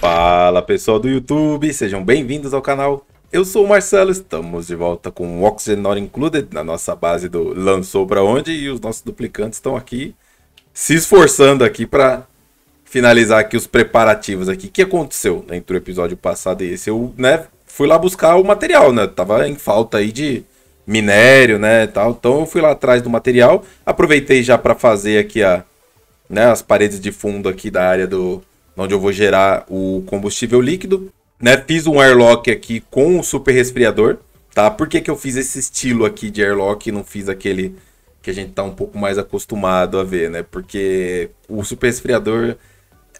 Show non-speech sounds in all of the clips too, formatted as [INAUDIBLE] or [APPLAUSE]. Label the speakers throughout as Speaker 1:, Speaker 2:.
Speaker 1: Fala pessoal do YouTube, sejam bem-vindos ao canal. Eu sou o Marcelo, estamos de volta com o Oxygen Not Included na nossa base do Lançou Pra Onde e os nossos duplicantes estão aqui se esforçando aqui para finalizar aqui os preparativos aqui. O que aconteceu entre o episódio passado e esse? Eu né, fui lá buscar o material, né? Tava em falta aí de minério, né, tal. Então eu fui lá atrás do material, aproveitei já para fazer aqui a, né, as paredes de fundo aqui da área do onde eu vou gerar o combustível líquido. Né? Fiz um airlock aqui com o super resfriador, tá? Por que, que eu fiz esse estilo aqui de airlock e não fiz aquele que a gente tá um pouco mais acostumado a ver, né? Porque o super resfriador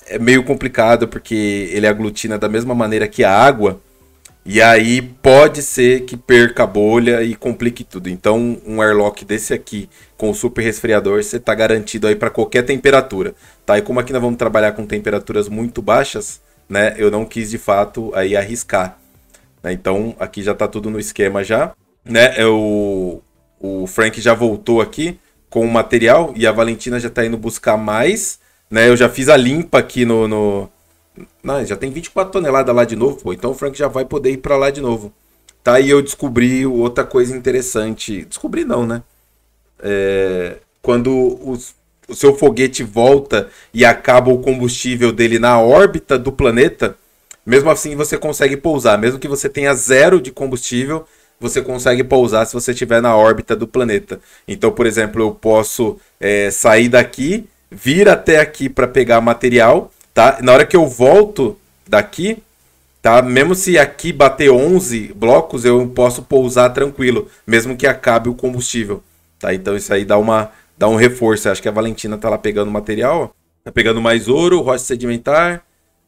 Speaker 1: é meio complicado porque ele aglutina da mesma maneira que a água, e aí pode ser que perca a bolha e complique tudo. Então, um airlock desse aqui com o super resfriador, você está garantido aí para qualquer temperatura, tá? E como aqui nós vamos trabalhar com temperaturas muito baixas, né? Eu não quis de fato aí arriscar. Né? Então, aqui já está tudo no esquema já, né? Eu, é o Frank já voltou aqui com o material e a Valentina já está indo buscar mais, né? Eu já fiz a limpa aqui no, no não, já tem 24 toneladas lá de novo, pô. Então o Frank já vai poder ir para lá de novo. Tá, e eu descobri outra coisa interessante. Descobri não, né? É, quando os, o seu foguete volta e acaba o combustível dele na órbita do planeta, mesmo assim você consegue pousar. Mesmo que você tenha zero de combustível, você consegue pousar se você estiver na órbita do planeta. Então, por exemplo, eu posso é, sair daqui, vir até aqui para pegar material tá? Na hora que eu volto daqui, tá? Mesmo se aqui bater 11 blocos, eu posso pousar tranquilo, mesmo que acabe o combustível, tá? Então isso aí dá uma dá um reforço. acho que a Valentina tá lá pegando material, tá pegando mais ouro, rocha sedimentar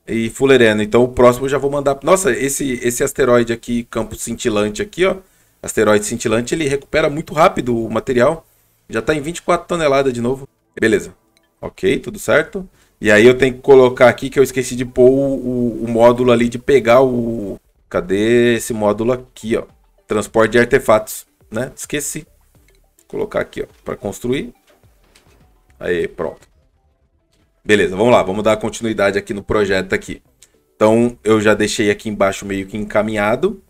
Speaker 1: e fulereno. Então o próximo eu já vou mandar. Nossa, esse esse asteroide aqui, campo cintilante aqui, ó, asteroide cintilante, ele recupera muito rápido o material. Já tá em 24 toneladas de novo. Beleza. OK, tudo certo. E aí eu tenho que colocar aqui que eu esqueci de pôr o, o, o módulo ali de pegar o. Cadê esse módulo aqui, ó? Transporte de artefatos, né? Esqueci. Vou colocar aqui, ó, para construir. Aí, pronto. Beleza, vamos lá, vamos dar continuidade aqui no projeto aqui. Então, eu já deixei aqui embaixo meio que encaminhado.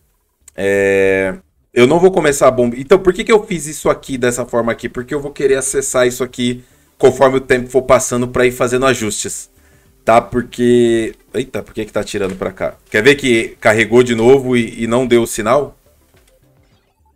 Speaker 1: É... Eu não vou começar a bomba... Então, por que, que eu fiz isso aqui dessa forma aqui? Porque eu vou querer acessar isso aqui conforme o tempo for passando para ir fazendo ajustes, tá? Porque. Eita, por que, que tá tirando para cá? Quer ver que carregou de novo e, e não deu o sinal?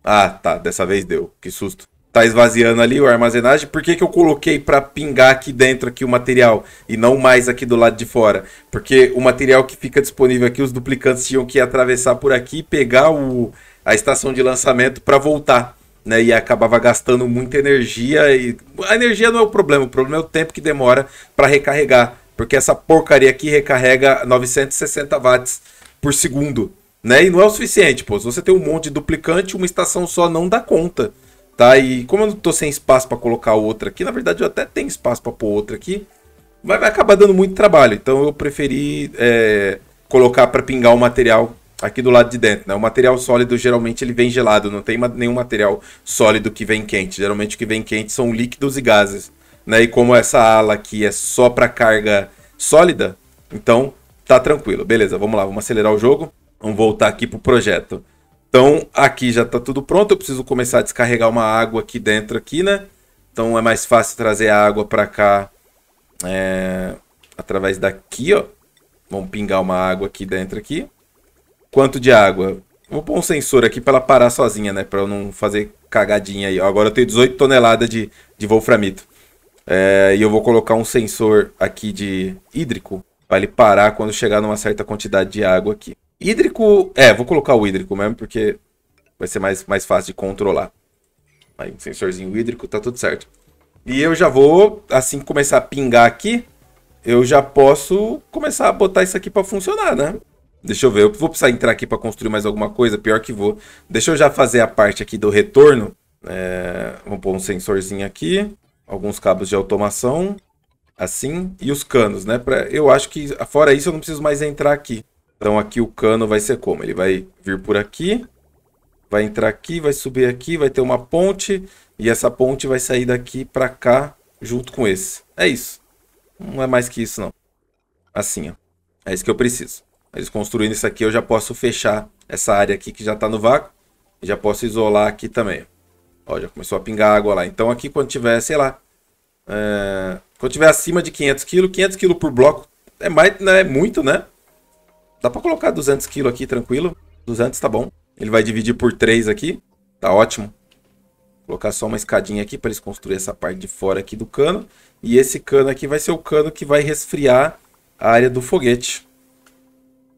Speaker 1: Ah, tá, dessa vez deu. Que susto. Tá esvaziando ali a armazenagem. Por que, que eu coloquei para pingar aqui dentro aqui o material e não mais aqui do lado de fora? Porque o material que fica disponível aqui, os duplicantes tinham que atravessar por aqui, pegar o, a estação de lançamento para voltar né, e acabava gastando muita energia. E a energia não é o problema, o problema é o tempo que demora para recarregar, porque essa porcaria aqui recarrega 960 watts por segundo, né? E não é o suficiente, pô. Se você tem um monte de duplicante, uma estação só não dá conta, tá? E como eu não tô sem espaço para colocar outra aqui, na verdade eu até tenho espaço para pôr outra aqui, mas vai acabar dando muito trabalho. Então eu preferi é, colocar para pingar o material aqui do lado de dentro, né? O material sólido geralmente ele vem gelado, não tem nenhum material sólido que vem quente. Geralmente o que vem quente são líquidos e gases, né? E como essa ala aqui é só para carga sólida, então tá tranquilo. Beleza, vamos lá, vamos acelerar o jogo. Vamos voltar aqui pro projeto. Então, aqui já tá tudo pronto, eu preciso começar a descarregar uma água aqui dentro aqui, né? Então é mais fácil trazer a água para cá é... através daqui, ó. Vamos pingar uma água aqui dentro aqui. Quanto de água? Vou pôr um sensor aqui para ela parar sozinha, né? Para eu não fazer cagadinha aí. agora eu tenho 18 toneladas de, de wolframito. É, e eu vou colocar um sensor aqui de hídrico para ele parar quando chegar numa certa quantidade de água aqui. Hídrico, é, vou colocar o hídrico mesmo porque vai ser mais, mais fácil de controlar. Aí um sensorzinho hídrico, tá tudo certo. E eu já vou, assim que começar a pingar aqui, eu já posso começar a botar isso aqui para funcionar, né? Deixa eu ver, eu vou precisar entrar aqui para construir mais alguma coisa, pior que vou. Deixa eu já fazer a parte aqui do retorno. É, vamos pôr um sensorzinho aqui, alguns cabos de automação, assim, e os canos, né? Pra, eu acho que, fora isso, eu não preciso mais entrar aqui. Então aqui o cano vai ser como? Ele vai vir por aqui, vai entrar aqui, vai subir aqui, vai ter uma ponte, e essa ponte vai sair daqui para cá, junto com esse. É isso. Não é mais que isso, não. Assim, ó. É isso que eu preciso. Mas construindo isso aqui eu já posso fechar essa área aqui que já está no vácuo. E já posso isolar aqui também. Ó, já começou a pingar água lá. Então aqui quando tiver, sei lá, é... quando tiver acima de 500 kg, 500 kg por bloco é mais, né? É muito, né? Dá para colocar 200 kg aqui tranquilo. 200 tá bom. Ele vai dividir por 3 aqui. Tá ótimo. Vou colocar só uma escadinha aqui para eles construírem essa parte de fora aqui do cano. E esse cano aqui vai ser o cano que vai resfriar a área do foguete.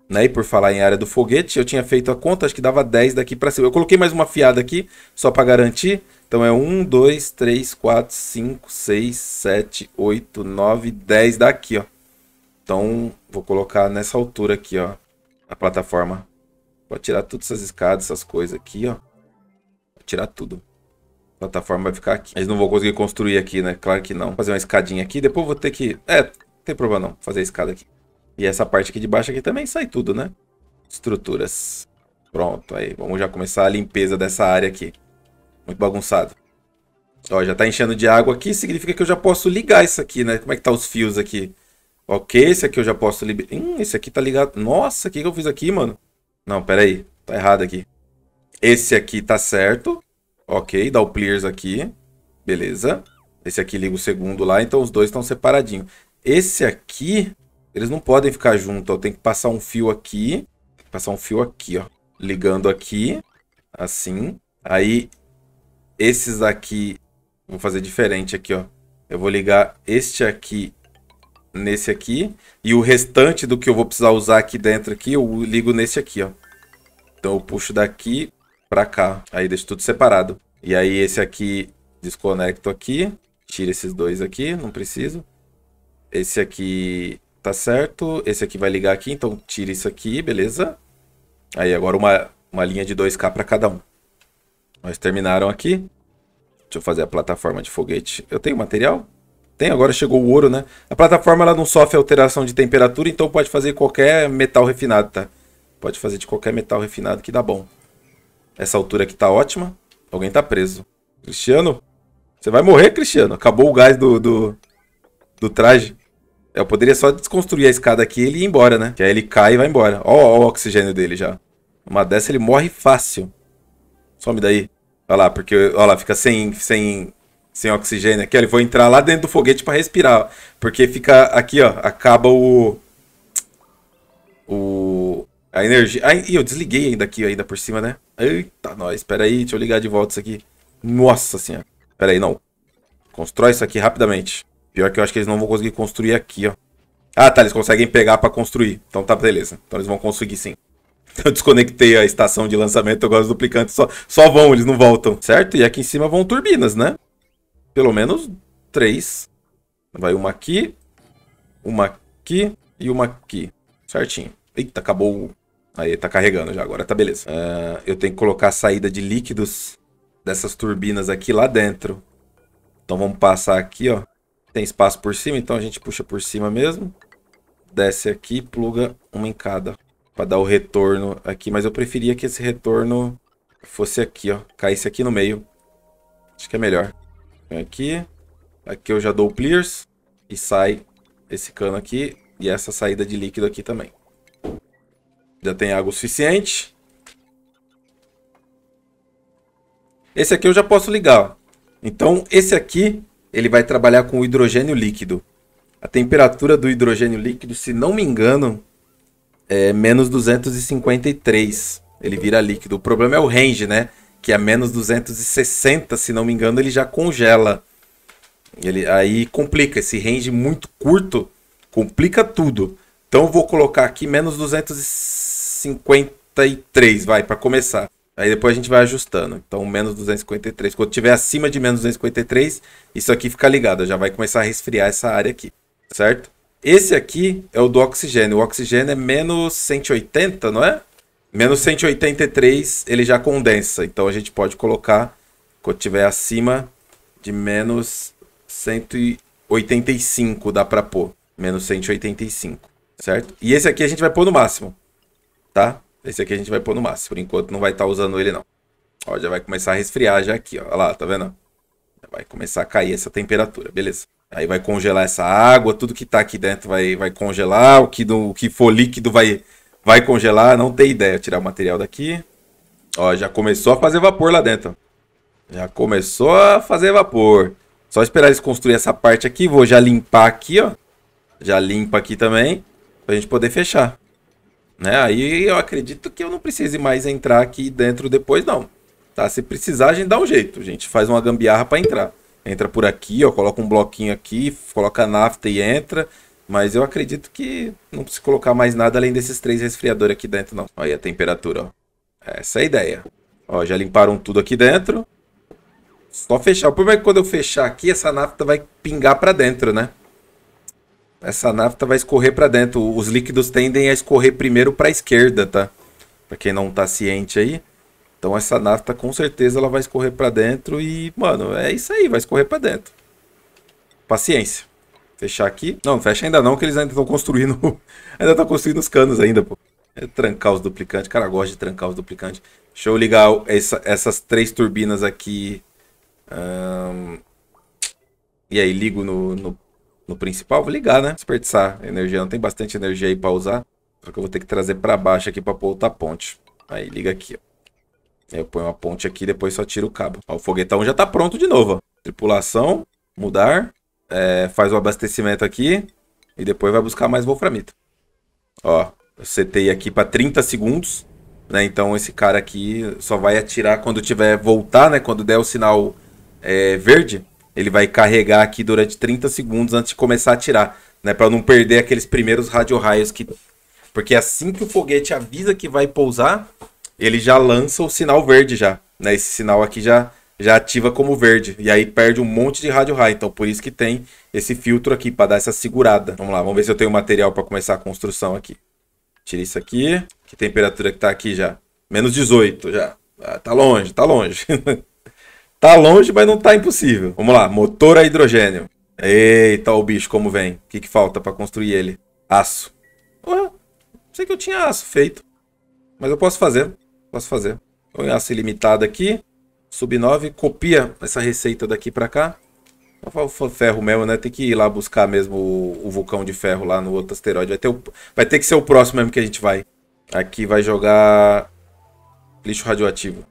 Speaker 1: Né? E por falar em área do foguete, eu tinha feito a conta, acho que dava 10 daqui para cima. Eu coloquei mais uma fiada aqui, só para garantir. Então é 1, 2, 3, 4, 5, 6, 7, 8, 9, 10 daqui, ó. Então vou colocar nessa altura aqui, ó, a plataforma. Vou tirar todas essas escadas, essas coisas aqui, ó. Vou tirar tudo. A plataforma vai ficar aqui. Mas não vou conseguir construir aqui, né? Claro que não. Vou fazer uma escadinha aqui, depois vou ter que... É, não tem problema não, vou fazer a escada aqui. E essa parte aqui de baixo aqui também sai tudo, né? Estruturas. Pronto, aí vamos já começar a limpeza dessa área aqui. Muito bagunçado. Ó, já tá enchendo de água aqui, significa que eu já posso ligar isso aqui, né? Como é que tá os fios aqui? Ok, esse aqui eu já posso liberar. Hum, esse aqui tá ligado. Nossa, o que, que eu fiz aqui, mano? Não, pera aí. Tá errado aqui. Esse aqui tá certo. Ok, dá o clears aqui. Beleza. Esse aqui liga o segundo lá, então os dois estão separadinhos. Esse aqui... Eles não podem ficar juntos, ó. Tem que passar um fio aqui. Passar um fio aqui, ó. Ligando aqui. Assim. Aí, esses daqui... Vou fazer diferente aqui, ó. Eu vou ligar este aqui nesse aqui. E o restante do que eu vou precisar usar aqui dentro aqui, eu ligo nesse aqui, ó. Então eu puxo daqui pra cá. Aí deixo tudo separado. E aí esse aqui desconecto aqui. Tira esses dois aqui, não preciso. Esse aqui tá certo. Esse aqui vai ligar aqui, então tira isso aqui, beleza? Aí agora uma, uma linha de 2K para cada um. Nós terminaram aqui. Deixa eu fazer a plataforma de foguete. Eu tenho material? Tem, agora chegou o ouro, né? A plataforma ela não sofre alteração de temperatura, então pode fazer qualquer metal refinado, tá? Pode fazer de qualquer metal refinado que dá bom. Essa altura aqui tá ótima. Alguém tá preso. Cristiano? Você vai morrer, Cristiano. Acabou o gás do, do, do traje. Eu poderia só desconstruir a escada aqui e ele ir embora, né? Que aí ele cai e vai embora. Ó, ó, o oxigênio dele já. Uma dessa ele morre fácil. Some daí. Olha lá, porque olha lá, fica sem, sem, sem oxigênio aqui. ele vou entrar lá dentro do foguete para respirar. Porque fica aqui, ó. Acaba o. O. A energia. Ai, eu desliguei ainda aqui, ainda por cima, né? Eita, nós. Espera aí, deixa eu ligar de volta isso aqui. Nossa senhora. Espera aí, não. Constrói isso aqui rapidamente. Pior que eu acho que eles não vão conseguir construir aqui, ó. Ah, tá, eles conseguem pegar pra construir. Então tá, beleza. Então eles vão conseguir sim. [LAUGHS] Eu desconectei a estação de lançamento, agora os duplicantes só, só vão, eles não voltam. Certo? E aqui em cima vão turbinas, né? Pelo menos três. Vai uma aqui, uma aqui e uma aqui. Certinho. Eita, acabou. Aí, tá carregando já, agora tá beleza. Uh, eu tenho que colocar a saída de líquidos dessas turbinas aqui lá dentro. Então vamos passar aqui, ó. Tem espaço por cima, então a gente puxa por cima mesmo. Desce aqui, pluga uma em cada. Para dar o retorno aqui, mas eu preferia que esse retorno fosse aqui, ó. Caísse aqui no meio. Acho que é melhor. Vem aqui. Aqui eu já dou o clears. E sai esse cano aqui. E essa saída de líquido aqui também. Já tem água o suficiente. Esse aqui eu já posso ligar. Ó. Então, esse aqui ele vai trabalhar com hidrogênio líquido. A temperatura do hidrogênio líquido, se não me engano, é menos 253. Ele vira líquido. O problema é o range, né? Que a é menos 260, se não me engano, ele já congela. Ele, aí complica. Esse range muito curto complica tudo. Então vou colocar aqui menos 253, vai, para começar. Aí depois a gente vai ajustando. Então, menos 253. Quando tiver acima de menos 253, isso aqui fica ligado. Já vai começar a resfriar essa área aqui, certo? Esse aqui é o do oxigênio. O oxigênio é menos 180, não é? Menos 183 ele já condensa. Então, a gente pode colocar quando tiver acima de menos 185, dá para pôr. Menos 185, certo? E esse aqui a gente vai pôr no máximo, tá? Esse aqui a gente vai pôr no máximo. Por enquanto não vai estar tá usando ele não. Ó, já vai começar a resfriar já aqui, ó. Olha lá, tá vendo? Já vai começar a cair essa temperatura, beleza. Aí vai congelar essa água, tudo que tá aqui dentro vai, vai congelar. O que, do, o que for líquido vai, vai congelar, não tem ideia. tirar o material daqui. Ó, já começou a fazer vapor lá dentro. Já começou a fazer vapor. Só esperar eles construir essa parte aqui. Vou já limpar aqui, ó. Já limpa aqui também. Pra gente poder fechar. Né? Aí eu acredito que eu não precise mais entrar aqui dentro depois, não. Tá? Se precisar, a gente dá um jeito. A gente faz uma gambiarra para entrar. Entra por aqui, ó, coloca um bloquinho aqui, coloca a nafta e entra. Mas eu acredito que não precisa colocar mais nada além desses três resfriadores aqui dentro, não. Olha a temperatura, ó. Essa é a ideia. Ó, já limparam tudo aqui dentro. Só fechar. O problema é que quando eu fechar aqui, essa nafta vai pingar para dentro, né? essa nafta vai escorrer para dentro. Os líquidos tendem a escorrer primeiro para a esquerda, tá? Para quem não tá ciente aí. Então essa nafta com certeza ela vai escorrer para dentro e, mano, é isso aí, vai escorrer para dentro. Paciência. Fechar aqui. Não, não fecha ainda não, que eles ainda estão construindo, [LAUGHS] ainda estão construindo os canos ainda, pô. É trancar os duplicantes. Cara, gosta de trancar os duplicantes. Deixa eu ligar essa, essas três turbinas aqui. E aí, ligo no, no no principal, vou ligar, né? Desperdiçar energia. Não tem bastante energia aí para usar. Só que eu vou ter que trazer para baixo aqui para pôr outra ponte. Aí, liga aqui, ó. Eu ponho uma ponte aqui depois só tiro o cabo. Ó, o foguetão já tá pronto de novo, ó. Tripulação, mudar, é, faz o abastecimento aqui e depois vai buscar mais Wolframito. Ó, eu setei aqui para 30 segundos, né? Então esse cara aqui só vai atirar quando tiver voltar, né? Quando der o sinal é, verde, ele vai carregar aqui durante 30 segundos antes de começar a tirar, né? Para não perder aqueles primeiros rádio-raios que. Porque assim que o foguete avisa que vai pousar, ele já lança o sinal verde já. Né? Esse sinal aqui já, já ativa como verde. E aí perde um monte de rádio raio. Então por isso que tem esse filtro aqui para dar essa segurada. Vamos lá, vamos ver se eu tenho material para começar a construção aqui. Tira isso aqui. Que temperatura que tá aqui já? Menos 18 já. Ah, tá longe, tá longe. [LAUGHS] Tá longe, mas não tá impossível. Vamos lá, motor a hidrogênio. Eita, o bicho, como vem? O que, que falta para construir ele? Aço. Ué, sei que eu tinha aço feito. Mas eu posso fazer. Posso fazer. Põe aço ilimitado aqui. Sub 9. Copia essa receita daqui para cá. O ferro mesmo, né? Tem que ir lá buscar mesmo o, o, vulcão de ferro lá no outro asteroide. Vai ter, o, vai ter que ser o próximo mesmo que a gente vai. Aqui vai jogar lixo radioativo.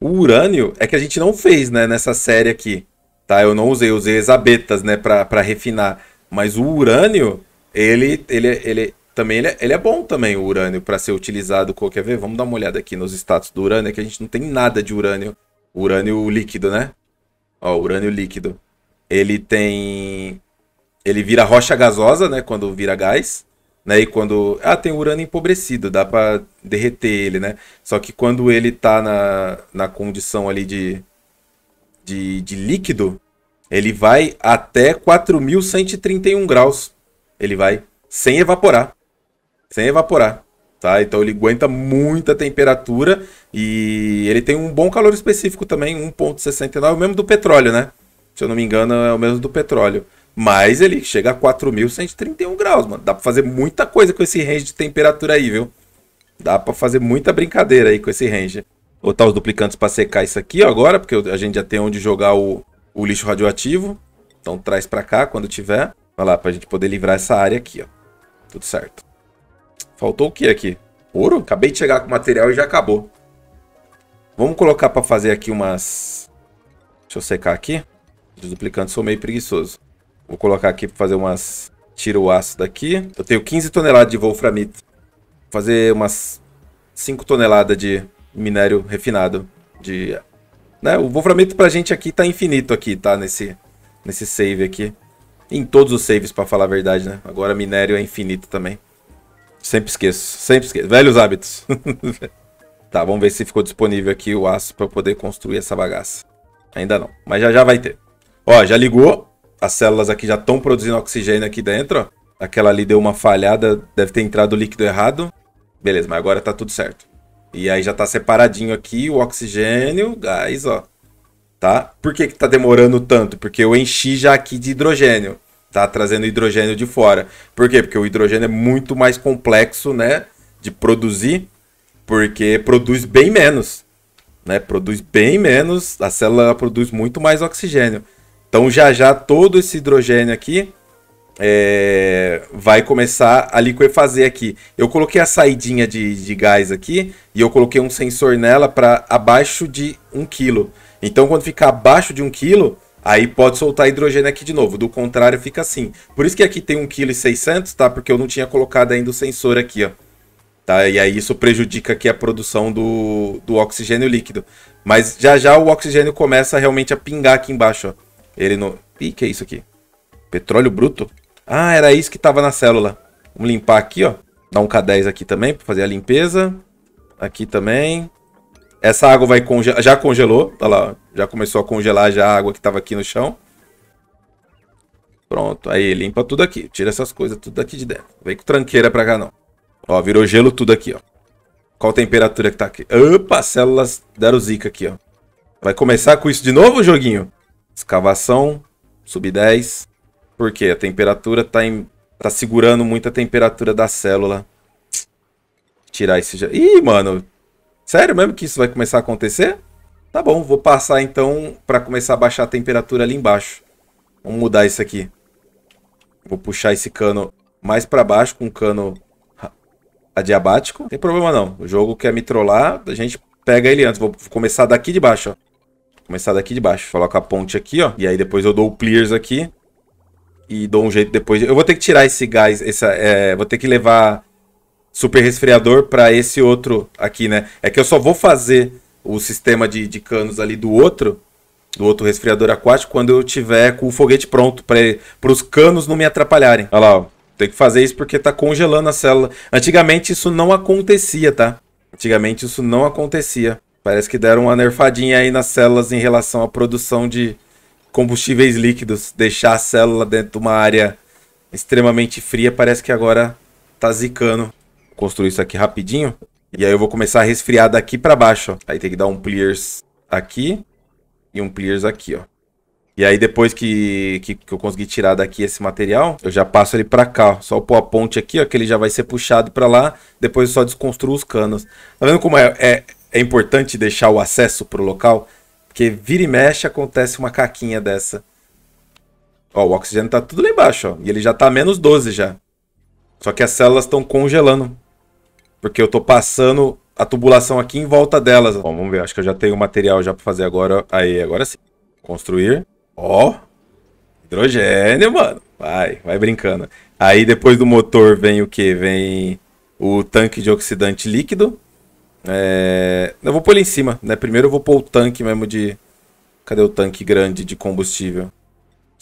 Speaker 1: O urânio é que a gente não fez, né, nessa série aqui. Tá? Eu não usei, usei as abetas, né, Para refinar. Mas o urânio, ele, ele, ele também ele, é, ele é bom também, o urânio, para ser utilizado. Quer ver? Vamos dar uma olhada aqui nos status do urânio, é que a gente não tem nada de urânio. Urânio líquido, né? Ó, urânio líquido. Ele tem. Ele vira rocha gasosa, né? Quando vira gás né? E quando. Ah, tem urânio empobrecido, dá para derreter ele, né? Só que quando ele tá na, na condição ali de, de, de líquido, ele vai até 4.131 graus. Ele vai sem evaporar. Sem evaporar. Tá? Então ele aguenta muita temperatura e ele tem um bom calor específico também, 1.69, o mesmo do petróleo, né? Se eu não me engano, é o mesmo do petróleo. Mas ele chega a 4.131 graus, mano. Dá pra fazer muita coisa com esse range de temperatura aí, viu? Dá pra fazer muita brincadeira aí com esse range. Vou botar os duplicantes pra secar isso aqui ó, agora, porque a gente já tem onde jogar o, o lixo radioativo. Então traz pra cá quando tiver. Vai lá, pra gente poder livrar essa área aqui, ó. Tudo certo. Faltou o que aqui? Ouro? Acabei de chegar com o material e já acabou. Vamos colocar pra fazer aqui umas... Deixa eu secar aqui. Os duplicantes sou meio preguiçoso. Vou colocar aqui para fazer umas... Tiro o aço daqui. Eu tenho 15 toneladas de wolframite. Vou fazer umas 5 toneladas de minério refinado. De, né? O wolframite pra gente aqui tá infinito aqui, tá? Nesse, nesse save aqui. Em todos os saves, para falar a verdade, né? Agora minério é infinito também. Sempre esqueço, sempre esqueço. Velhos hábitos. [LAUGHS] tá, vamos ver se ficou disponível aqui o aço para poder construir essa bagaça. Ainda não, mas já já vai ter. Ó, já ligou as células aqui já estão produzindo oxigênio aqui dentro, Aquela ali deu uma falhada, deve ter entrado o líquido errado. Beleza, mas agora tá tudo certo. E aí já tá separadinho aqui o oxigênio, o gás, ó. Tá? Por que que tá demorando tanto? Porque eu enchi já aqui de hidrogênio. Tá trazendo hidrogênio de fora. Por quê? Porque o hidrogênio é muito mais complexo, né? De produzir. Porque produz bem menos. Né? Produz bem menos. A célula produz muito mais oxigênio. Então já já todo esse hidrogênio aqui é, vai começar a liquefazer aqui. Eu coloquei a saidinha de, de gás aqui e eu coloquei um sensor nela para abaixo de 1 kg. Então quando ficar abaixo de 1 kg, aí pode soltar hidrogênio aqui de novo. Do contrário fica assim. Por isso que aqui tem 1,6 kg, tá? Porque eu não tinha colocado ainda o sensor aqui, ó. Tá? E aí isso prejudica aqui a produção do, do oxigênio líquido. Mas já já o oxigênio começa realmente a pingar aqui embaixo, ó. Ele não. Ih, que é isso aqui? Petróleo bruto? Ah, era isso que tava na célula. Vamos limpar aqui, ó. Dá um K10 aqui também para fazer a limpeza. Aqui também. Essa água vai congelar. Já congelou. Olha tá lá, já começou a congelar já a água que tava aqui no chão. Pronto, aí limpa tudo aqui. Tira essas coisas tudo daqui de dentro. Vem com tranqueira pra cá, não. Ó, virou gelo tudo aqui, ó. Qual temperatura que tá aqui? Opa, células deram zica aqui, ó. Vai começar com isso de novo, joguinho? Escavação, sub-10, porque a temperatura está tá segurando muito a temperatura da célula. Tirar esse... Ih, mano, sério mesmo que isso vai começar a acontecer? Tá bom, vou passar então para começar a baixar a temperatura ali embaixo. Vamos mudar isso aqui. Vou puxar esse cano mais para baixo com um cano adiabático. Não tem problema não. O jogo quer me trollar, a gente pega ele antes. Vou começar daqui de baixo, ó. Começar daqui de baixo. Coloco a ponte aqui, ó. E aí depois eu dou o clears aqui. E dou um jeito depois. De... Eu vou ter que tirar esse gás. Essa, é... Vou ter que levar super resfriador para esse outro aqui, né? É que eu só vou fazer o sistema de, de canos ali do outro do outro resfriador aquático quando eu tiver com o foguete pronto para os canos não me atrapalharem. Olha lá, ó. tem que fazer isso porque tá congelando a célula. Antigamente isso não acontecia, tá? Antigamente isso não acontecia. Parece que deram uma nerfadinha aí nas células em relação à produção de combustíveis líquidos. Deixar a célula dentro de uma área extremamente fria parece que agora tá zicando. Vou construir isso aqui rapidinho. E aí eu vou começar a resfriar daqui para baixo. Ó. Aí tem que dar um pliers aqui e um pliers aqui, ó. E aí depois que, que, que eu conseguir tirar daqui esse material, eu já passo ele para cá. Ó. Só pôr a ponte aqui, ó, que ele já vai ser puxado para lá. Depois eu só desconstruo os canos. Tá vendo como é, é é importante deixar o acesso para o local, porque vira e mexe acontece uma caquinha dessa. Ó, o oxigênio tá tudo lá embaixo, ó. E ele já tá menos 12 já. Só que as células estão congelando. Porque eu tô passando a tubulação aqui em volta delas. vamos ver. Acho que eu já tenho o material já pra fazer agora. Aí, agora sim. Construir. Ó. Hidrogênio, mano. Vai, vai brincando. Aí depois do motor vem o que? Vem o tanque de oxidante líquido. É... Eu vou pôr ele em cima, né? Primeiro eu vou pôr o tanque mesmo de... Cadê o tanque grande de combustível?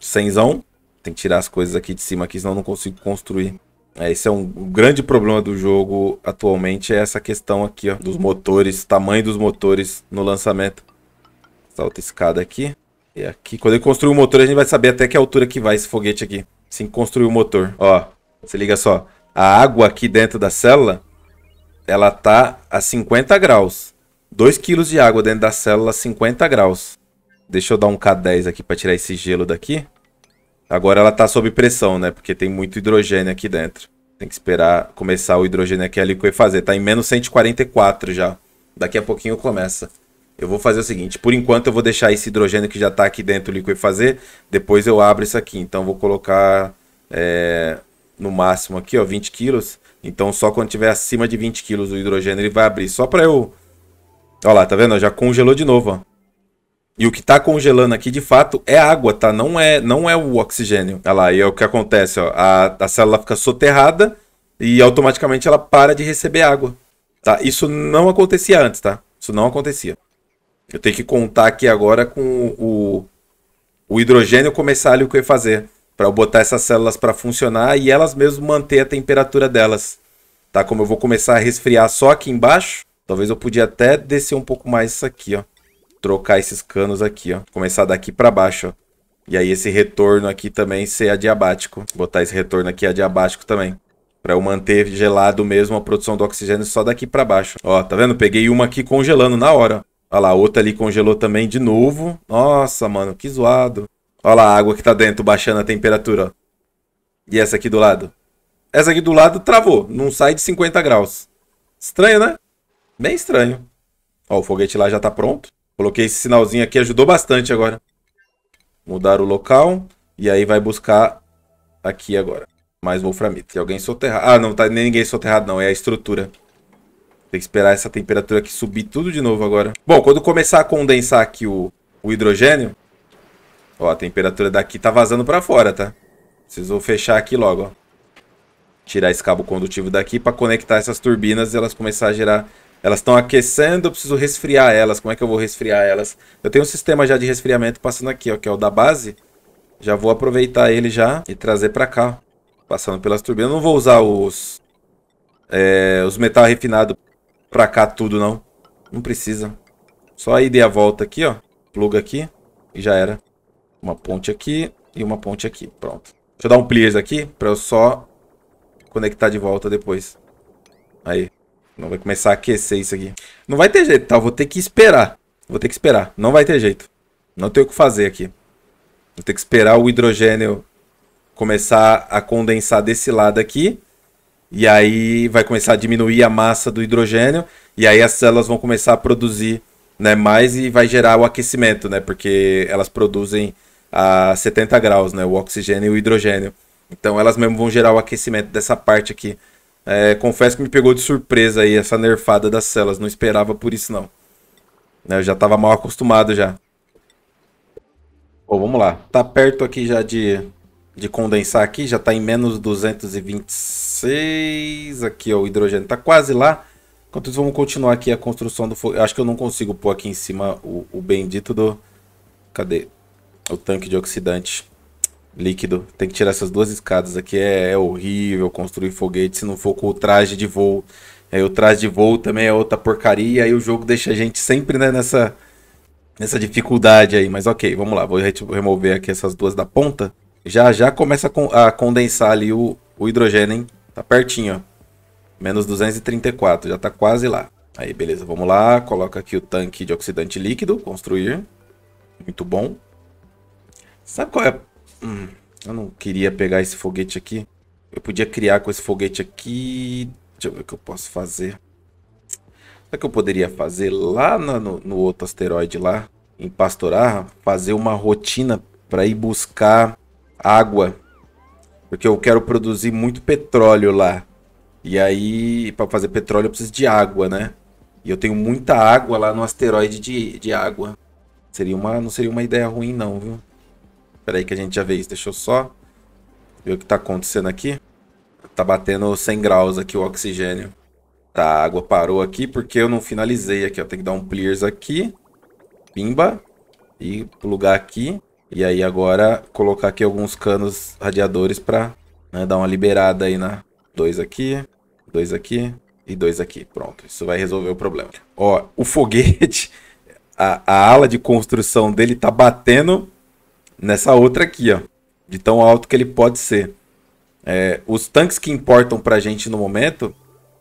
Speaker 1: Cenzão. Tem que tirar as coisas aqui de cima aqui, senão eu não consigo construir. É, esse é um grande problema do jogo atualmente, é essa questão aqui, ó. Dos motores, tamanho dos motores no lançamento. Salta escada aqui. E aqui, quando ele construir o motor, a gente vai saber até que altura que vai esse foguete aqui. Assim que construir o motor. Ó, se liga só. A água aqui dentro da célula ela tá a 50 graus. 2 kg de água dentro da célula, 50 graus. Deixa eu dar um K10 aqui para tirar esse gelo daqui. Agora ela tá sob pressão, né? Porque tem muito hidrogênio aqui dentro. Tem que esperar começar o hidrogênio aqui a liquefazer. Tá em menos 144 já. Daqui a pouquinho começa. Eu vou fazer o seguinte, por enquanto eu vou deixar esse hidrogênio que já tá aqui dentro liquefazer, depois eu abro isso aqui. Então vou colocar é, no máximo aqui, ó, 20 quilos. Então só quando tiver acima de 20 quilos o hidrogênio ele vai abrir. Só para eu... Olha lá, tá vendo? Já congelou de novo, ó. E o que está congelando aqui, de fato, é água, tá? Não é, não é o oxigênio. Olha lá, e é o que acontece, ó. A, a célula fica soterrada e automaticamente ela para de receber água, tá? Isso não acontecia antes, tá? Isso não acontecia. Eu tenho que contar aqui agora com o, o hidrogênio começar ali o que eu ia fazer para eu botar essas células para funcionar e elas mesmo manter a temperatura delas. Tá? Como eu vou começar a resfriar só aqui embaixo, talvez eu podia até descer um pouco mais isso aqui, ó. Trocar esses canos aqui, ó. Começar daqui para baixo, ó. E aí esse retorno aqui também ser adiabático. Botar esse retorno aqui adiabático também. Para eu manter gelado mesmo a produção do oxigênio só daqui para baixo. Ó, tá vendo? Peguei uma aqui congelando na hora. Olha lá, outra ali congelou também de novo. Nossa, mano, que zoado. Olha lá a água que tá dentro, baixando a temperatura. E essa aqui do lado? Essa aqui do lado travou, não sai de 50 graus. Estranho, né? Bem estranho. Ó, o foguete lá já tá pronto. Coloquei esse sinalzinho aqui, ajudou bastante agora. Mudar o local. E aí vai buscar aqui agora. Mais wolframita. E alguém soterrado. Ah, não, tá nem ninguém soterrado não, é a estrutura. Tem que esperar essa temperatura aqui subir tudo de novo agora. Bom, quando começar a condensar aqui o, o hidrogênio, Ó, a temperatura daqui tá vazando pra fora, tá? Preciso fechar aqui logo, ó. Tirar esse cabo condutivo daqui pra conectar essas turbinas e elas começar a gerar... Elas estão aquecendo, eu preciso resfriar elas. Como é que eu vou resfriar elas? Eu tenho um sistema já de resfriamento passando aqui, ó, que é o da base. Já vou aproveitar ele já e trazer pra cá, ó. Passando pelas turbinas. Eu não vou usar os... É, os metal refinado pra cá tudo, não. Não precisa. Só aí ida a volta aqui, ó. Pluga aqui e já era. Uma ponte aqui e uma ponte aqui. Pronto. Deixa eu dar um pliers aqui para eu só conectar de volta depois. Aí. Não vai começar a aquecer isso aqui. Não vai ter jeito, tá? vou ter que esperar. Vou ter que esperar. Não vai ter jeito. Não tem o que fazer aqui. Vou ter que esperar o hidrogênio começar a condensar desse lado aqui. E aí vai começar a diminuir a massa do hidrogênio. E aí as células vão começar a produzir né, mais e vai gerar o aquecimento, né? Porque elas produzem a 70 graus, né? O oxigênio e o hidrogênio. Então elas mesmo vão gerar o aquecimento dessa parte aqui. É, confesso que me pegou de surpresa aí essa nerfada das celas. Não esperava por isso, não. Eu já estava mal acostumado já. Bom, vamos lá. Tá perto aqui já de, de condensar aqui. Já está em menos 226. Aqui, ó, o hidrogênio está quase lá. Enquanto isso, vamos continuar aqui a construção do fogo. Acho que eu não consigo pôr aqui em cima o, o bendito do... Cadê? o tanque de oxidante líquido. Tem que tirar essas duas escadas aqui. É, é horrível construir foguete se não for com o traje de voo. Aí é, o traje de voo também é outra porcaria. E o jogo deixa a gente sempre né, nessa, nessa dificuldade aí. Mas ok, vamos lá. Vou remover aqui essas duas da ponta. Já já começa a condensar ali o, o hidrogênio, hein? Tá pertinho, ó. Menos 234, já tá quase lá. Aí, beleza, vamos lá. Coloca aqui o tanque de oxidante líquido, construir. Muito bom. Sabe qual é? Hum, eu não queria pegar esse foguete aqui. Eu podia criar com esse foguete aqui. Deixa eu ver o que eu posso fazer. Será que eu poderia fazer lá no, no, outro asteroide lá, em pastorar? fazer uma rotina para ir buscar água? Porque eu quero produzir muito petróleo lá. E aí, para fazer petróleo, eu preciso de água, né? E eu tenho muita água lá no asteroide de, de água. Seria uma, não seria uma ideia ruim, não, viu? Espera aí que a gente já vê isso. Deixa eu só ver o que está acontecendo aqui. Tá batendo 100 graus aqui o oxigênio. Tá, a água parou aqui porque eu não finalizei aqui, ó. Tem que dar um clears aqui. Pimba. E plugar aqui. E aí agora colocar aqui alguns canos radiadores para né, dar uma liberada aí na... Dois aqui, dois aqui e dois aqui. Pronto, isso vai resolver o problema. Ó, o foguete, [LAUGHS] a, a ala de construção dele tá batendo nessa outra aqui, ó, de tão alto que ele pode ser. É, os tanques que importam para a gente no momento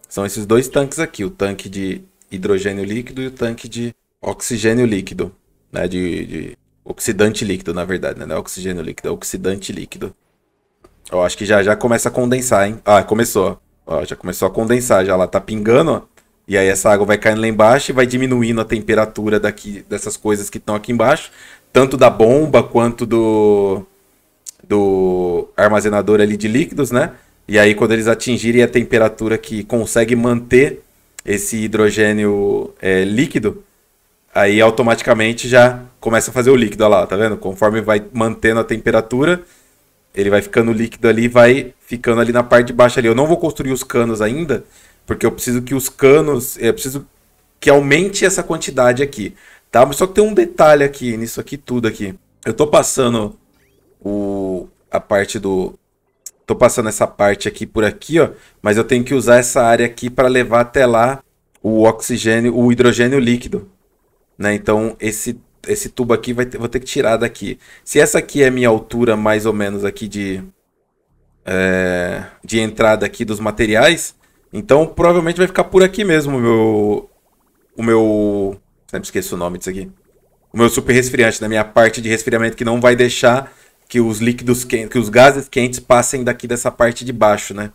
Speaker 1: são esses dois tanques aqui, o tanque de hidrogênio líquido e o tanque de oxigênio líquido, né, de, de oxidante líquido, na verdade, né, não é oxigênio líquido, é oxidante líquido. Eu acho que já já começa a condensar, hein? Ah, começou, ó já começou a condensar, já lá tá pingando, ó. E aí essa água vai caindo lá embaixo e vai diminuindo a temperatura daqui dessas coisas que estão aqui embaixo tanto da bomba quanto do, do armazenador ali de líquidos, né? E aí quando eles atingirem a temperatura que consegue manter esse hidrogênio é, líquido, aí automaticamente já começa a fazer o líquido, olha lá, tá vendo? Conforme vai mantendo a temperatura, ele vai ficando líquido ali, vai ficando ali na parte de baixo ali. Eu não vou construir os canos ainda, porque eu preciso que os canos, eu preciso que aumente essa quantidade aqui. Tá? Mas só que tem um detalhe aqui, nisso aqui tudo aqui. Eu tô passando o, a parte do... Tô passando essa parte aqui por aqui, ó. Mas eu tenho que usar essa área aqui para levar até lá o oxigênio, o hidrogênio líquido. Né? Então, esse, esse tubo aqui vai ter, vou ter que tirar daqui. Se essa aqui é a minha altura mais ou menos aqui de, é, de entrada aqui dos materiais, então provavelmente vai ficar por aqui mesmo o meu, o meu Sempre esqueço o nome disso aqui. O meu super resfriante, da minha parte de resfriamento que não vai deixar que os líquidos quentes, que os gases quentes passem daqui dessa parte de baixo, né?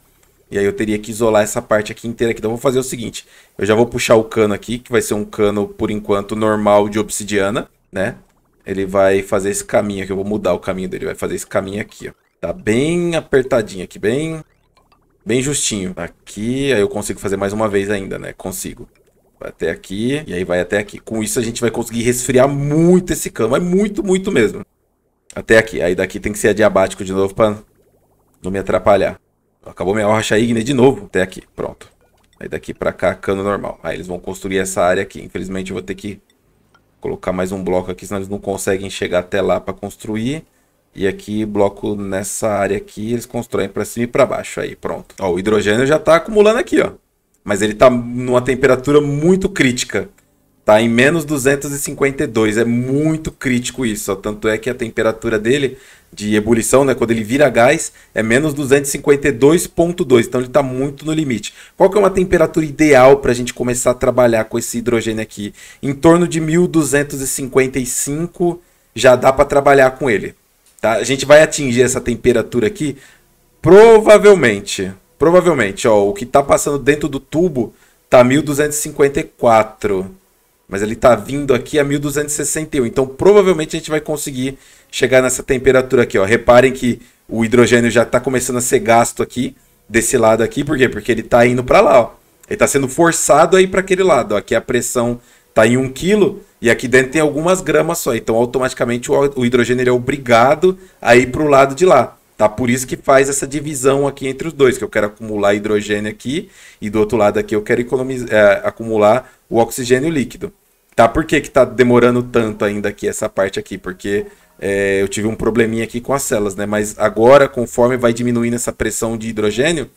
Speaker 1: E aí eu teria que isolar essa parte aqui inteira aqui. Então eu vou fazer o seguinte, eu já vou puxar o cano aqui, que vai ser um cano, por enquanto, normal de obsidiana, né? Ele vai fazer esse caminho aqui, eu vou mudar o caminho dele, vai fazer esse caminho aqui, ó. Tá bem apertadinho aqui, bem, bem justinho. Aqui, aí eu consigo fazer mais uma vez ainda, né? Consigo até aqui, e aí vai até aqui. Com isso a gente vai conseguir resfriar muito esse cano, é muito, muito mesmo. Até aqui. Aí daqui tem que ser adiabático de novo pra não me atrapalhar. Acabou minha rocha ígnea de novo. Até aqui, pronto. Aí daqui pra cá, cano normal. Aí eles vão construir essa área aqui. Infelizmente eu vou ter que colocar mais um bloco aqui, senão eles não conseguem chegar até lá pra construir. E aqui, bloco nessa área aqui, eles constroem pra cima e pra baixo. Aí, pronto. Ó, o hidrogênio já tá acumulando aqui, ó. Mas ele está numa temperatura muito crítica. Tá em menos 252. É muito crítico isso. Ó. Tanto é que a temperatura dele de ebulição, né, quando ele vira gás, é menos 252.2. Então ele está muito no limite. Qual que é uma temperatura ideal para a gente começar a trabalhar com esse hidrogênio aqui? Em torno de 1255 já dá para trabalhar com ele. Tá? A gente vai atingir essa temperatura aqui provavelmente Provavelmente, ó, o que tá passando dentro do tubo tá 1254. Mas ele tá vindo aqui a 1261. Então, provavelmente a gente vai conseguir chegar nessa temperatura aqui, ó. Reparem que o hidrogênio já tá começando a ser gasto aqui desse lado aqui, por quê? Porque ele tá indo para lá, ó. Ele tá sendo forçado aí para aquele lado, ó. Aqui a pressão tá em 1 um kg e aqui dentro tem algumas gramas só. Então, automaticamente o hidrogênio é obrigado a ir para o lado de lá. Tá? Por isso que faz essa divisão aqui entre os dois, que eu quero acumular hidrogênio aqui e do outro lado aqui eu quero economizar, é, acumular o oxigênio líquido. Tá? Por que que tá demorando tanto ainda aqui essa parte aqui? Porque é, eu tive um probleminha aqui com as células, né? Mas agora, conforme vai diminuindo essa pressão de hidrogênio,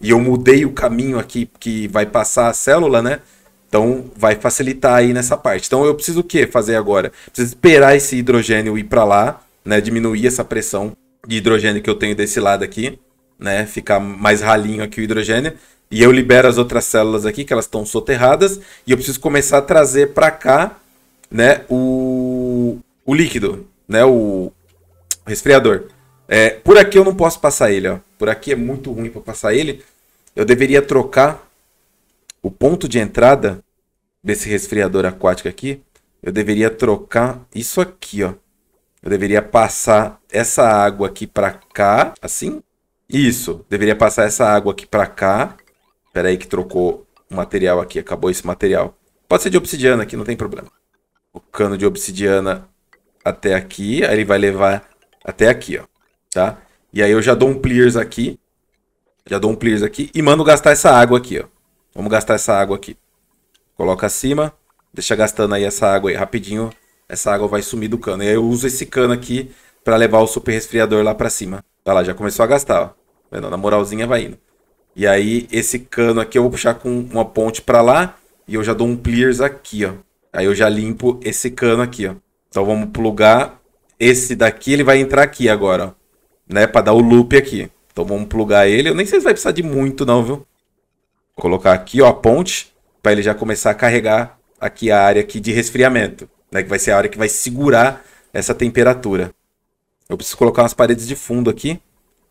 Speaker 1: e eu mudei o caminho aqui que vai passar a célula, né? Então vai facilitar aí nessa parte. Então eu preciso o que fazer agora? Preciso esperar esse hidrogênio ir para lá, né? Diminuir essa pressão de hidrogênio que eu tenho desse lado aqui, né? Ficar mais ralinho aqui o hidrogênio. E eu libero as outras células aqui, que elas estão soterradas, e eu preciso começar a trazer para cá, né, o, o líquido, né, o resfriador. É, por aqui eu não posso passar ele, ó. Por aqui é muito ruim para passar ele. Eu deveria trocar o ponto de entrada desse resfriador aquático aqui. Eu deveria trocar isso aqui, ó. Eu deveria passar essa água aqui para cá, assim. Isso, deveria passar essa água aqui para cá. Espera aí que trocou o material aqui, acabou esse material. Pode ser de obsidiana aqui, não tem problema. O cano de obsidiana até aqui, aí ele vai levar até aqui, ó, tá? E aí eu já dou um clears aqui, já dou um clears aqui e mando gastar essa água aqui, ó. Vamos gastar essa água aqui. Coloca acima, deixa gastando aí essa água aí rapidinho, essa água vai sumir do cano. E aí eu uso esse cano aqui para levar o super resfriador lá para cima. Olha tá lá, já começou a gastar, ó. Na moralzinha vai indo. E aí, esse cano aqui eu vou puxar com uma ponte para lá. E eu já dou um pliers aqui, ó. Aí eu já limpo esse cano aqui, ó. Então vamos plugar esse daqui, ele vai entrar aqui agora, ó. Né, pra dar o loop aqui. Então vamos plugar ele. Eu nem sei se vai precisar de muito não, viu? Vou colocar aqui, ó, a ponte. para ele já começar a carregar aqui a área aqui de resfriamento. Né, que vai ser a área que vai segurar essa temperatura. Eu preciso colocar umas paredes de fundo aqui.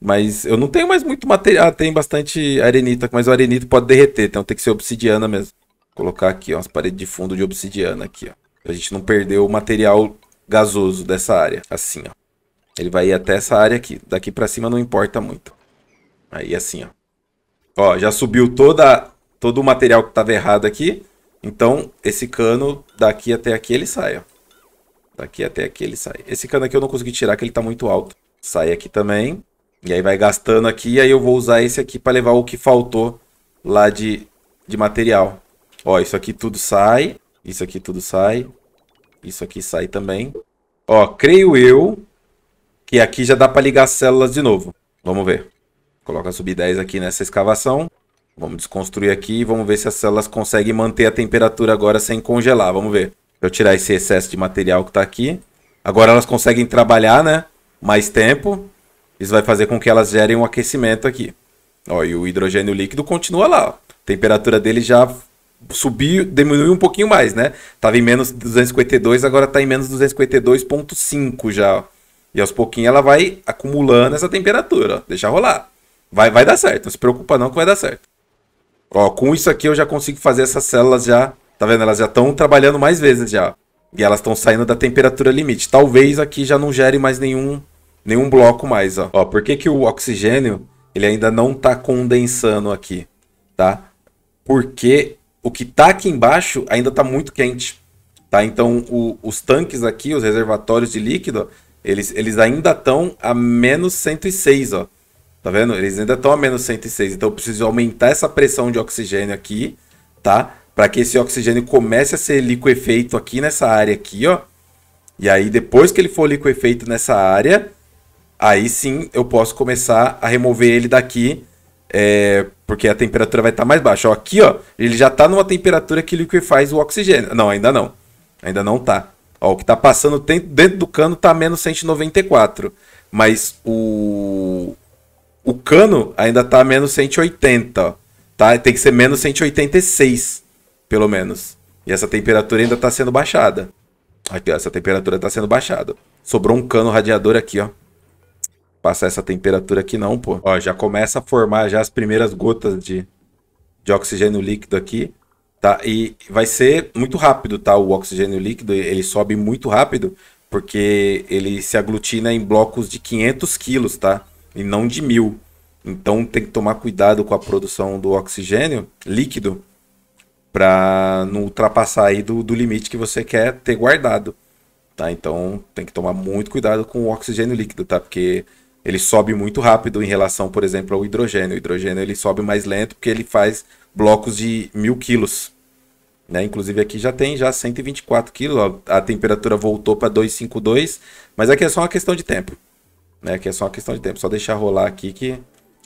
Speaker 1: Mas eu não tenho mais muito material. Ah, tem bastante arenita, mas o arenito pode derreter, então tem que ser obsidiana mesmo. Vou colocar aqui ó, umas paredes de fundo de obsidiana aqui, ó. A gente não perder o material gasoso dessa área. Assim, ó. Ele vai ir até essa área aqui. Daqui pra cima não importa muito. Aí assim, ó. Ó, já subiu toda, todo o material que tava errado aqui. Então, esse cano daqui até aqui ele sai, ó. Daqui até aqui ele sai. Esse cano aqui eu não consegui tirar, que ele tá muito alto. Sai aqui também. E aí vai gastando aqui. E aí eu vou usar esse aqui pra levar o que faltou lá de, de material. Ó, isso aqui tudo sai. Isso aqui tudo sai. Isso aqui sai também. Ó, creio eu que aqui já dá pra ligar as células de novo. Vamos ver. Coloca sub 10 aqui nessa escavação. Vamos desconstruir aqui e vamos ver se as células conseguem manter a temperatura agora sem congelar. Vamos ver eu tirar esse excesso de material que está aqui. Agora elas conseguem trabalhar, né? Mais tempo. Isso vai fazer com que elas gerem um aquecimento aqui. Ó, e o hidrogênio líquido continua lá. Ó. A temperatura dele já subiu, diminuiu um pouquinho mais, né? Tava em menos 252, agora está em menos 252.5 já. Ó. E aos pouquinhos ela vai acumulando essa temperatura. Ó. Deixa rolar. Vai, vai dar certo. Não se preocupa não que vai dar certo. Ó, com isso aqui eu já consigo fazer essas células já Tá vendo? Elas já estão trabalhando mais vezes já. E elas estão saindo da temperatura limite. Talvez aqui já não gere mais nenhum, nenhum bloco mais, ó. ó por que, que o oxigênio ele ainda não tá condensando aqui, tá? Porque o que tá aqui embaixo ainda tá muito quente, tá? Então o, os tanques aqui, os reservatórios de líquido, eles, eles ainda estão a menos 106, ó. Tá vendo? Eles ainda estão a menos 106. Então eu preciso aumentar essa pressão de oxigênio aqui, tá? para que esse oxigênio comece a ser liquefeito aqui nessa área aqui, ó. E aí depois que ele for liquefeito nessa área, aí sim eu posso começar a remover ele daqui, é, porque a temperatura vai estar tá mais baixa. Ó, aqui, ó, ele já está numa temperatura que liquefaz o oxigênio. Não, ainda não. Ainda não tá. Ó, o que está passando dentro do cano está menos 194, mas o o cano ainda está menos 180, ó, tá? Tem que ser menos 186 pelo menos. E essa temperatura ainda está sendo baixada. Aqui, ó, essa temperatura está sendo baixada. Sobrou um cano radiador aqui, ó. Passar essa temperatura aqui não, pô. Ó, já começa a formar já as primeiras gotas de, de oxigênio líquido aqui. Tá? E vai ser muito rápido, tá? O oxigênio líquido, ele sobe muito rápido, porque ele se aglutina em blocos de 500 quilos, tá? E não de mil. Então tem que tomar cuidado com a produção do oxigênio líquido, para não ultrapassar aí do, do limite que você quer ter guardado, tá? Então tem que tomar muito cuidado com o oxigênio líquido, tá? Porque ele sobe muito rápido em relação, por exemplo, ao hidrogênio. O hidrogênio ele sobe mais lento porque ele faz blocos de mil quilos. Né? Inclusive aqui já tem já 124 quilos, a temperatura voltou para 252, mas aqui é só uma questão de tempo. Né? Aqui é só uma questão de tempo, só deixar rolar aqui que,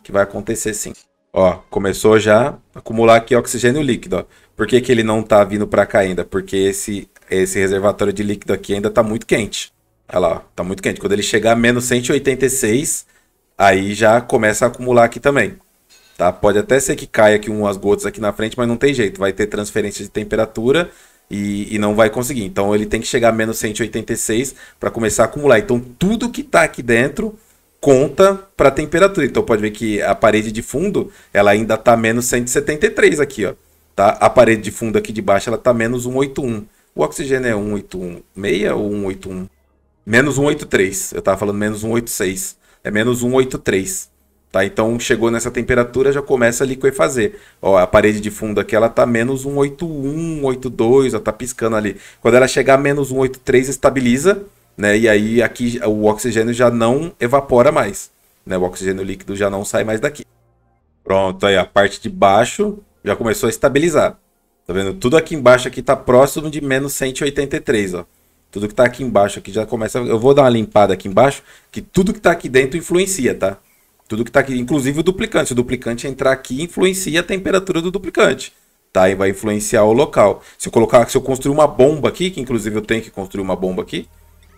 Speaker 1: que vai acontecer sim. Ó, começou já a acumular aqui oxigênio líquido, ó. Por que, que ele não tá vindo para cá ainda? Porque esse, esse reservatório de líquido aqui ainda tá muito quente. Olha lá, ó, tá muito quente. Quando ele chegar a menos 186, aí já começa a acumular aqui também. Tá? Pode até ser que caia aqui umas gotas aqui na frente, mas não tem jeito. Vai ter transferência de temperatura e, e não vai conseguir. Então ele tem que chegar a menos 186 para começar a acumular. Então tudo que tá aqui dentro conta para a temperatura. Então pode ver que a parede de fundo, ela ainda está menos 173 aqui, ó. Tá? A parede de fundo aqui de baixo, ela está menos 181. O oxigênio é 1816 ou 181? Menos 183. Eu estava falando menos 186. É menos 183. Tá? Então chegou nessa temperatura, já começa a liquefazer. Ó, a parede de fundo aqui ela tá menos 181, 182, ela está piscando ali. Quando ela chegar a menos 183, estabiliza né? E aí aqui o oxigênio já não evapora mais, né? O oxigênio líquido já não sai mais daqui. Pronto, aí a parte de baixo já começou a estabilizar. Tá vendo? Tudo aqui embaixo aqui tá próximo de menos 183, ó. Tudo que tá aqui embaixo aqui já começa... Eu vou dar uma limpada aqui embaixo, que tudo que tá aqui dentro influencia, tá? Tudo que tá aqui, inclusive o duplicante. o duplicante entrar aqui, influencia a temperatura do duplicante tá? E vai influenciar o local. Se eu colocar, se eu construir uma bomba aqui, que inclusive eu tenho que construir uma bomba aqui,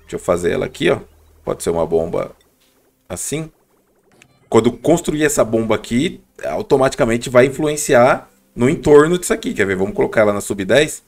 Speaker 1: Deixa eu fazer ela aqui, ó. Pode ser uma bomba assim. Quando construir essa bomba aqui, automaticamente vai influenciar no entorno disso aqui. Quer ver? Vamos colocar ela na sub-10.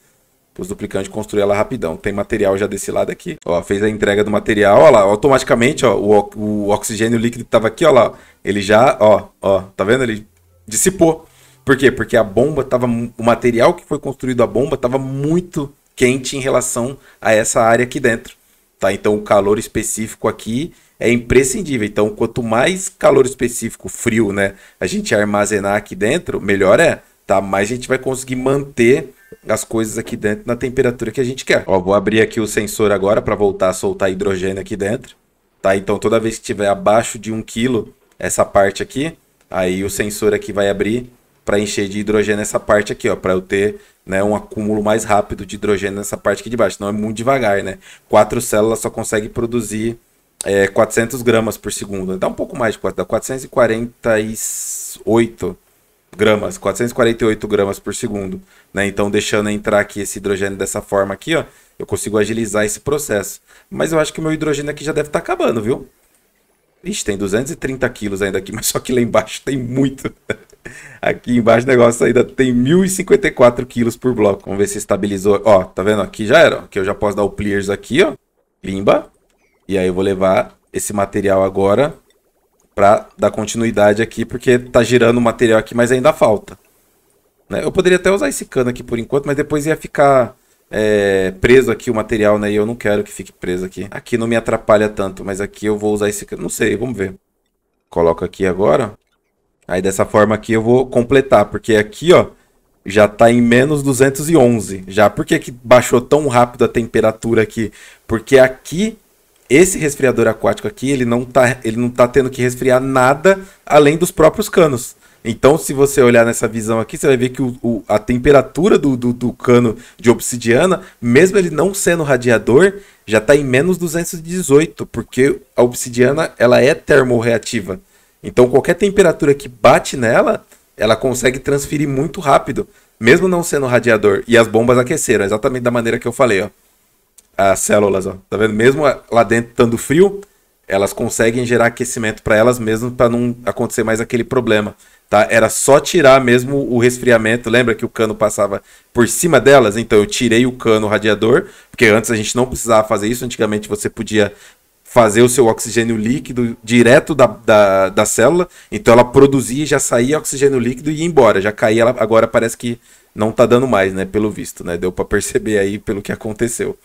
Speaker 1: Os duplicantes construir ela rapidão. Tem material já desse lado aqui. Ó, fez a entrega do material. Ó lá, automaticamente, ó, o, o oxigênio líquido que tava aqui, ó lá. Ele já, ó, ó, tá vendo? Ele dissipou. Por quê? Porque a bomba tava. O material que foi construído a bomba tava muito quente em relação a essa área aqui dentro. Tá? Então o calor específico aqui é imprescindível. Então, quanto mais calor específico, frio, né, a gente armazenar aqui dentro, melhor é, tá? Mais a gente vai conseguir manter as coisas aqui dentro na temperatura que a gente quer. Ó, vou abrir aqui o sensor agora para voltar a soltar hidrogênio aqui dentro, tá? Então, toda vez que estiver abaixo de 1 kg essa parte aqui, aí o sensor aqui vai abrir para encher de hidrogênio essa parte aqui, ó, para eu ter né, um acúmulo mais rápido de hidrogênio nessa parte aqui de baixo. Não é muito devagar, né? Quatro células só conseguem produzir é, 400 gramas por segundo. Dá um pouco mais de 4, dá 448 gramas, 448 gramas por segundo, né? Então, deixando entrar aqui esse hidrogênio dessa forma aqui, ó, eu consigo agilizar esse processo. Mas eu acho que o meu hidrogênio aqui já deve estar tá acabando, viu? Ixi, tem 230 quilos ainda aqui, [LAUGHS] mas só que lá embaixo tem muito. Aqui embaixo o negócio ainda tem 1.054 quilos por bloco. Vamos ver se estabilizou. Ó, tá vendo? Aqui já era. Aqui eu já posso dar o pliers aqui, ó. Limba. E aí eu vou levar esse material agora para dar continuidade aqui, porque tá girando o material aqui, mas ainda falta. Né? Eu poderia até usar esse cano aqui por enquanto, mas depois ia ficar é, preso aqui o material, né? E eu não quero que fique preso aqui. Aqui não me atrapalha tanto, mas aqui eu vou usar esse cano. Não sei, vamos ver. Coloco aqui agora. Aí dessa forma aqui eu vou completar, porque aqui, ó, já está em menos 211 já. Por que, que baixou tão rápido a temperatura aqui? Porque aqui, esse resfriador aquático aqui, ele não tá, ele não tá tendo que resfriar nada além dos próprios canos. Então, se você olhar nessa visão aqui, você vai ver que o, o, a temperatura do, do, do, cano de obsidiana, mesmo ele não sendo radiador, já está em menos 218, porque a obsidiana ela é termorreativa. Então qualquer temperatura que bate nela, ela consegue transferir muito rápido, mesmo não sendo radiador. E as bombas aqueceram, exatamente da maneira que eu falei, ó. As células, ó. Tá vendo? Mesmo lá dentro estando frio, elas conseguem gerar aquecimento para elas mesmo para não acontecer mais aquele problema, tá? Era só tirar mesmo o resfriamento. Lembra que o cano passava por cima delas? Então eu tirei o cano radiador, porque antes a gente não precisava fazer isso. Antigamente você podia fazer o seu oxigênio líquido direto da, da, da célula, então ela produzia, já saía oxigênio líquido e ia embora, já caía, ela, agora parece que não tá dando mais, né, pelo visto, né, deu para perceber aí pelo que aconteceu.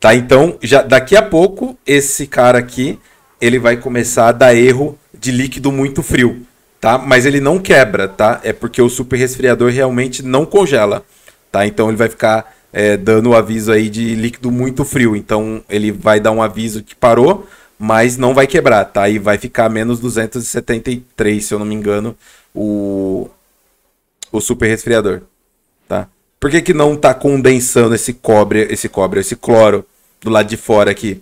Speaker 1: Tá, então, já daqui a pouco, esse cara aqui, ele vai começar a dar erro de líquido muito frio, tá? Mas ele não quebra, tá? É porque o super resfriador realmente não congela, tá? Então ele vai ficar é, dando o aviso aí de líquido muito frio. Então ele vai dar um aviso que parou, mas não vai quebrar, tá? E vai ficar menos 273, se eu não me engano, o, o super resfriador, tá? Por que, que não tá condensando esse cobre, esse cobre, esse cloro do lado de fora aqui?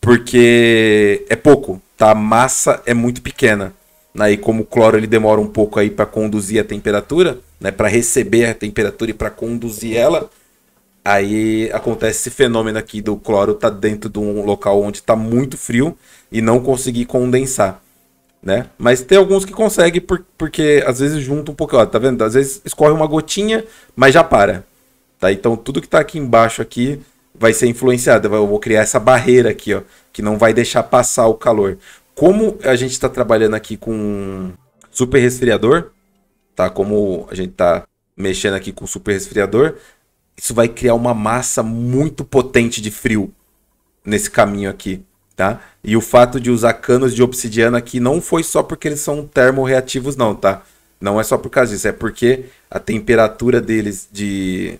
Speaker 1: Porque é pouco, tá? A massa é muito pequena. aí né? como o cloro ele demora um pouco aí para conduzir a temperatura, né? Para receber a temperatura e para conduzir ela, Aí acontece esse fenômeno aqui do cloro tá dentro de um local onde está muito frio e não conseguir condensar, né? Mas tem alguns que conseguem por, porque às vezes junta um pouco, ó, tá vendo? Às vezes escorre uma gotinha, mas já para. Tá? Então tudo que está aqui embaixo aqui vai ser influenciado. Eu vou criar essa barreira aqui, ó, que não vai deixar passar o calor. Como a gente está trabalhando aqui com super resfriador, tá? Como a gente está mexendo aqui com super resfriador, isso vai criar uma massa muito potente de frio nesse caminho aqui, tá? E o fato de usar canos de obsidiana aqui não foi só porque eles são termorreativos não, tá? Não é só por causa disso, é porque a temperatura deles de,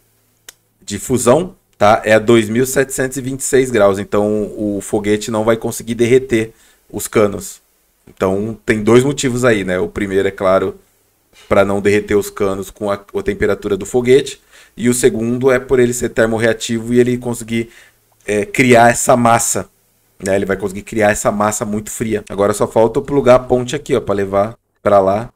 Speaker 1: de fusão tá? é a 2.726 graus, então o foguete não vai conseguir derreter os canos. Então tem dois motivos aí, né? O primeiro é claro para não derreter os canos com a, a temperatura do foguete e o segundo é por ele ser termorreativo e ele conseguir é, criar essa massa. Né? Ele vai conseguir criar essa massa muito fria. Agora só falta eu plugar a ponte aqui, ó, para levar para lá,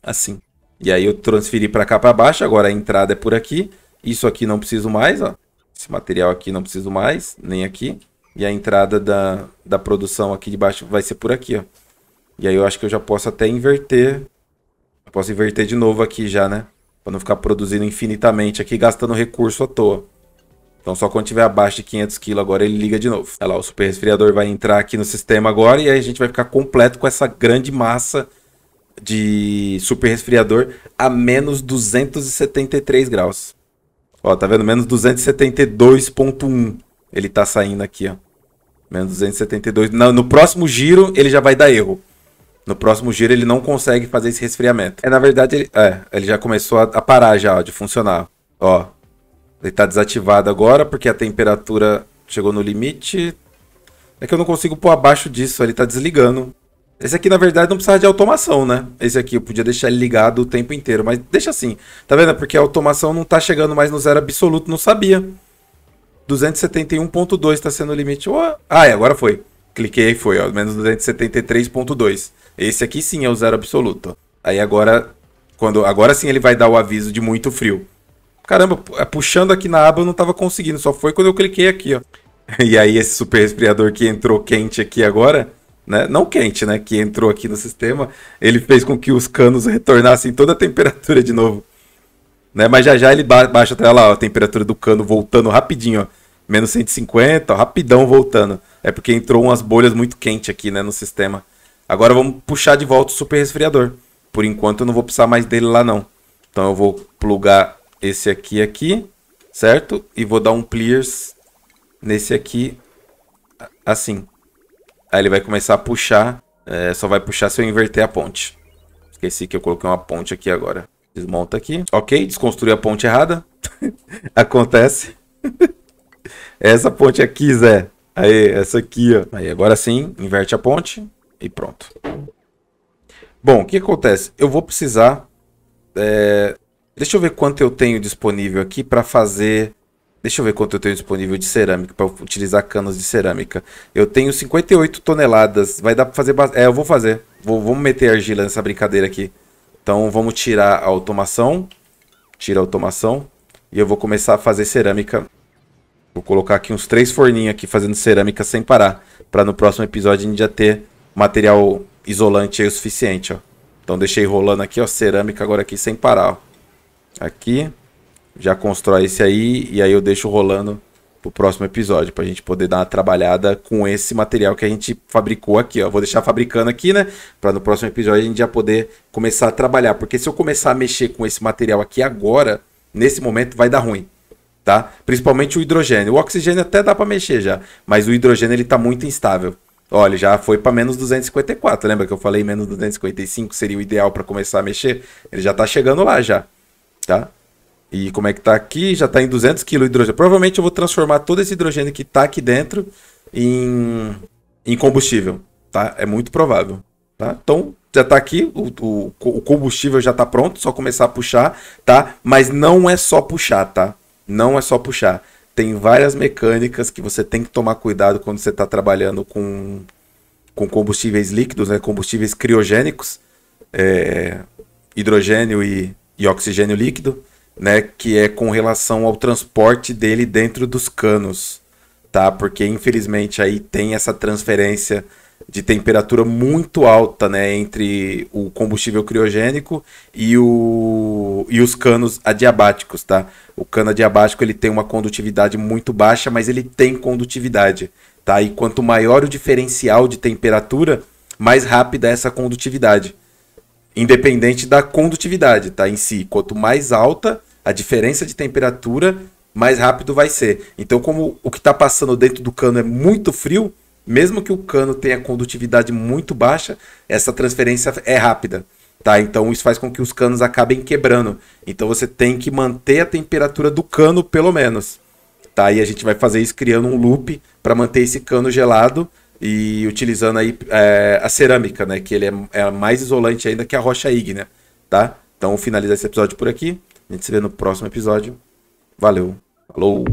Speaker 1: assim. E aí eu transferi para cá para baixo, agora a entrada é por aqui. Isso aqui não preciso mais, ó. Esse material aqui não preciso mais, nem aqui. E a entrada da, da produção aqui de baixo vai ser por aqui, ó. E aí eu acho que eu já posso até inverter. posso inverter de novo aqui já, né? Para não ficar produzindo infinitamente aqui, gastando recurso à toa. Então só quando tiver abaixo de 500 kg agora ele liga de novo. Olha lá, o super resfriador vai entrar aqui no sistema agora e aí a gente vai ficar completo com essa grande massa de super resfriador a menos 273 graus. Ó, tá vendo? Menos 272.1 ele tá saindo aqui, ó. Menos 272. No, no próximo giro ele já vai dar erro. No próximo giro ele não consegue fazer esse resfriamento. É, na verdade, ele, é, ele já começou a, a parar já, ó, de funcionar. Ó, ele tá desativado agora porque a temperatura chegou no limite. É que eu não consigo pôr abaixo disso, ele tá desligando. Esse aqui, na verdade, não precisava de automação, né? Esse aqui eu podia deixar ele ligado o tempo inteiro, mas deixa assim. Tá vendo? Porque a automação não tá chegando mais no zero absoluto, não sabia. 271.2 tá sendo o limite. Oh. Ah, é, agora foi cliquei e foi, ó, menos 273.2. Esse aqui sim é o zero absoluto. Aí agora, quando agora sim ele vai dar o aviso de muito frio. Caramba, é, puxando aqui na aba eu não estava conseguindo, só foi quando eu cliquei aqui, ó. [LAUGHS] E aí esse super resfriador que entrou quente aqui agora, né? Não quente, né? Que entrou aqui no sistema, ele fez com que os canos retornassem toda a temperatura de novo. Né? Mas já já ele ba baixa até tá lá, ó, a temperatura do cano voltando rapidinho, ó menos 150, rapidão voltando. É porque entrou umas bolhas muito quentes aqui, né, no sistema. Agora vamos puxar de volta o super resfriador. Por enquanto eu não vou precisar mais dele lá não. Então eu vou plugar esse aqui aqui, certo? E vou dar um clears nesse aqui, assim. Aí ele vai começar a puxar, é, só vai puxar se eu inverter a ponte. Esqueci que eu coloquei uma ponte aqui agora. Desmonta aqui. Ok, desconstruí a ponte errada. [LAUGHS] Acontece. [LAUGHS] Essa ponte aqui, Zé. Aí, essa aqui, ó. Aí, agora sim, inverte a ponte e pronto. Bom, o que acontece? Eu vou precisar... É... Deixa eu ver quanto eu tenho disponível aqui para fazer... Deixa eu ver quanto eu tenho disponível de cerâmica, para utilizar canos de cerâmica. Eu tenho 58 toneladas, vai dar para fazer... É, eu vou fazer. Vou, vamos meter argila nessa brincadeira aqui. Então, vamos tirar a automação. Tira a automação. E eu vou começar a fazer cerâmica Vou colocar aqui uns três forninhos aqui fazendo cerâmica sem parar. para no próximo episódio a gente já ter material isolante aí o suficiente, ó. Então deixei rolando aqui, ó, cerâmica agora aqui sem parar, ó. Aqui. Já constrói esse aí e aí eu deixo rolando pro próximo episódio, pra gente poder dar uma trabalhada com esse material que a gente fabricou aqui, ó. Vou deixar fabricando aqui, né? Pra no próximo episódio a gente já poder começar a trabalhar. Porque se eu começar a mexer com esse material aqui agora, nesse momento vai dar ruim tá? Principalmente o hidrogênio. O oxigênio até dá para mexer já, mas o hidrogênio ele tá muito instável. Olha, já foi para menos 254. Lembra que eu falei menos 255 seria o ideal para começar a mexer? Ele já tá chegando lá já, tá? E como é que tá aqui? Já tá em 200 kg de hidrogênio. Provavelmente eu vou transformar todo esse hidrogênio que tá aqui dentro em, em combustível, tá? É muito provável, tá? Então, já tá aqui, o, o, o combustível já tá pronto, só começar a puxar, tá? Mas não é só puxar, tá? Não é só puxar. Tem várias mecânicas que você tem que tomar cuidado quando você está trabalhando com, com combustíveis líquidos, né? combustíveis criogênicos, é, hidrogênio e, e oxigênio líquido, né? que é com relação ao transporte dele dentro dos canos. Tá? Porque infelizmente aí tem essa transferência de temperatura muito alta, né, entre o combustível criogênico e, o, e os canos adiabáticos, tá? O cano adiabático ele tem uma condutividade muito baixa, mas ele tem condutividade, tá? E quanto maior o diferencial de temperatura, mais rápida é essa condutividade, independente da condutividade, tá? Em si, quanto mais alta a diferença de temperatura, mais rápido vai ser. Então, como o que está passando dentro do cano é muito frio, mesmo que o cano tenha condutividade muito baixa, essa transferência é rápida. Tá? Então isso faz com que os canos acabem quebrando. Então você tem que manter a temperatura do cano pelo menos. Tá? E a gente vai fazer isso criando um loop para manter esse cano gelado e utilizando aí é, a cerâmica, né? Que ele é, é, mais isolante ainda que a rocha ígnea, tá? Então finalizar esse episódio por aqui. A gente se vê no próximo episódio. Valeu. Falou.